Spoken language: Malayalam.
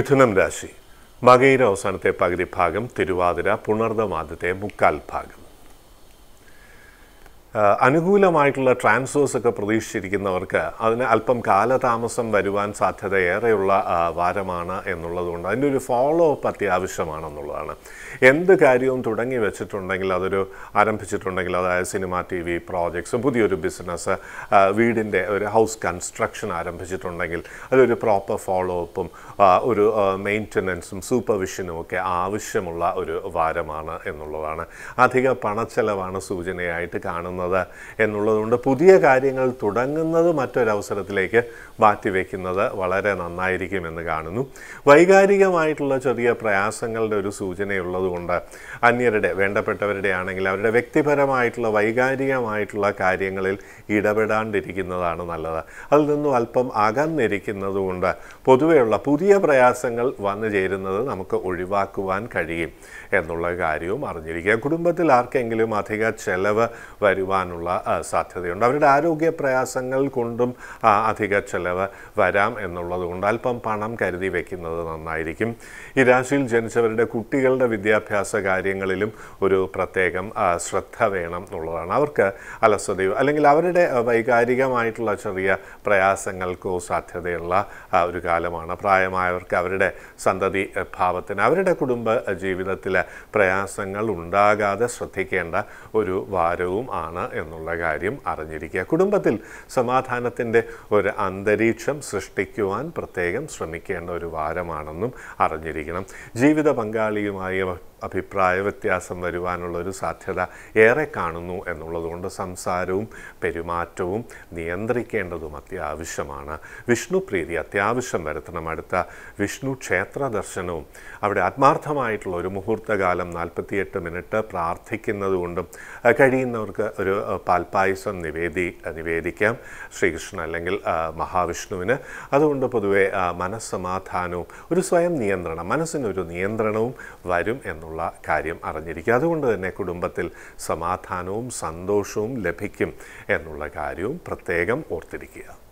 മിഥുനം രാശി മകയിര അവസാനത്തെ പകുതി ഭാഗം തിരുവാതിര പുണർദം മുക്കാൽ ഭാഗം അനുകൂലമായിട്ടുള്ള ട്രാൻസ്ഫേഴ്സ് ഒക്കെ പ്രതീക്ഷിച്ചിരിക്കുന്നവർക്ക് അതിന് അല്പം കാലതാമസം വരുവാൻ സാധ്യത ഏറെയുള്ള വാരമാണ് എന്നുള്ളതുകൊണ്ട് അതിൻ്റെ ഒരു ഫോളോ അപ്പ് അത്യാവശ്യമാണെന്നുള്ളതാണ് എന്ത് കാര്യവും തുടങ്ങി വെച്ചിട്ടുണ്ടെങ്കിൽ അതൊരു ആരംഭിച്ചിട്ടുണ്ടെങ്കിൽ അതായത് സിനിമ ടി വി പ്രോജക്ട്സ് പുതിയൊരു ബിസിനസ് വീടിൻ്റെ ഒരു ഹൗസ് കൺസ്ട്രക്ഷൻ ആരംഭിച്ചിട്ടുണ്ടെങ്കിൽ അതൊരു പ്രോപ്പർ ഫോളോ അപ്പും ഒരു മെയിൻ്റനൻസും സൂപ്പർവിഷനും ഒക്കെ ആവശ്യമുള്ള ഒരു വാരമാണ് എന്നുള്ളതാണ് അധിക പണച്ചെലവാണ് സൂചനയായിട്ട് കാണുന്നത് പോകുന്നത് എന്നുള്ളതുകൊണ്ട് പുതിയ കാര്യങ്ങൾ തുടങ്ങുന്നത് മറ്റൊരവസരത്തിലേക്ക് മാറ്റിവെക്കുന്നത് വളരെ നന്നായിരിക്കുമെന്ന് കാണുന്നു വൈകാരികമായിട്ടുള്ള ചെറിയ പ്രയാസങ്ങളുടെ ഒരു സൂചനയുള്ളതുകൊണ്ട് അന്യരുടെ വേണ്ടപ്പെട്ടവരുടെ ആണെങ്കിൽ അവരുടെ വ്യക്തിപരമായിട്ടുള്ള വൈകാരികമായിട്ടുള്ള കാര്യങ്ങളിൽ ഇടപെടാണ്ടിരിക്കുന്നതാണ് നല്ലത് അതിൽ നിന്നും അല്പം അകന്നിരിക്കുന്നതുകൊണ്ട് പൊതുവെയുള്ള പുതിയ പ്രയാസങ്ങൾ വന്നു ചേരുന്നത് നമുക്ക് ഒഴിവാക്കുവാൻ കഴിയും എന്നുള്ള കാര്യവും അറിഞ്ഞിരിക്കുക കുടുംബത്തിൽ ആർക്കെങ്കിലും അധിക ചെലവ് വരുവാൻ വരുവാനുള്ള സാധ്യതയുണ്ട് അവരുടെ ആരോഗ്യ പ്രയാസങ്ങൾ കൊണ്ടും അധിക ചെലവ് വരാം എന്നുള്ളതുകൊണ്ട് അല്പം പണം കരുതി വയ്ക്കുന്നത് നന്നായിരിക്കും ഈ രാശിയിൽ ജനിച്ചവരുടെ കുട്ടികളുടെ വിദ്യാഭ്യാസ കാര്യങ്ങളിലും ഒരു പ്രത്യേകം ശ്രദ്ധ വേണം എന്നുള്ളതാണ് അവർക്ക് അലസതയോ അല്ലെങ്കിൽ അവരുടെ വൈകാരികമായിട്ടുള്ള ചെറിയ പ്രയാസങ്ങൾക്കോ സാധ്യതയുള്ള ഒരു കാലമാണ് പ്രായമായവർക്ക് അവരുടെ സന്തതി ഭാവത്തിന് അവരുടെ കുടുംബ ജീവിതത്തിലെ പ്രയാസങ്ങൾ ഉണ്ടാകാതെ ശ്രദ്ധിക്കേണ്ട ഒരു വാരവും ആണ് എന്നുള്ള കാര്യം അറിഞ്ഞിരിക്കുക കുടുംബത്തിൽ സമാധാനത്തിൻ്റെ ഒരു അന്തരീക്ഷം സൃഷ്ടിക്കുവാൻ പ്രത്യേകം ശ്രമിക്കേണ്ട ഒരു വാരമാണെന്നും അറിഞ്ഞിരിക്കണം ജീവിത പങ്കാളിയുമായി അഭിപ്രായ വ്യത്യാസം വരുവാനുള്ള ഒരു സാധ്യത ഏറെ കാണുന്നു എന്നുള്ളതുകൊണ്ട് സംസാരവും പെരുമാറ്റവും നിയന്ത്രിക്കേണ്ടതും അത്യാവശ്യമാണ് വിഷ്ണു പ്രീതി അത്യാവശ്യം വരുത്തണം അടുത്ത വിഷ്ണു ക്ഷേത്ര ദർശനവും അവിടെ ആത്മാർത്ഥമായിട്ടുള്ള ഒരു മുഹൂർത്തകാലം നാൽപ്പത്തിയെട്ട് മിനിറ്റ് പ്രാർത്ഥിക്കുന്നതുകൊണ്ടും കഴിയുന്നവർക്ക് ഒരു ഒരു പാൽപായസം നിവേദി നിവേദിക്കാം ശ്രീകൃഷ്ണൻ അല്ലെങ്കിൽ മഹാവിഷ്ണുവിന് അതുകൊണ്ട് പൊതുവെ മനസ്സമാധാനവും ഒരു സ്വയം നിയന്ത്രണം മനസ്സിനൊരു നിയന്ത്രണവും വരും എന്നുള്ള കാര്യം അറിഞ്ഞിരിക്കുക അതുകൊണ്ട് തന്നെ കുടുംബത്തിൽ സമാധാനവും സന്തോഷവും ലഭിക്കും എന്നുള്ള കാര്യവും പ്രത്യേകം ഓർത്തിരിക്കുക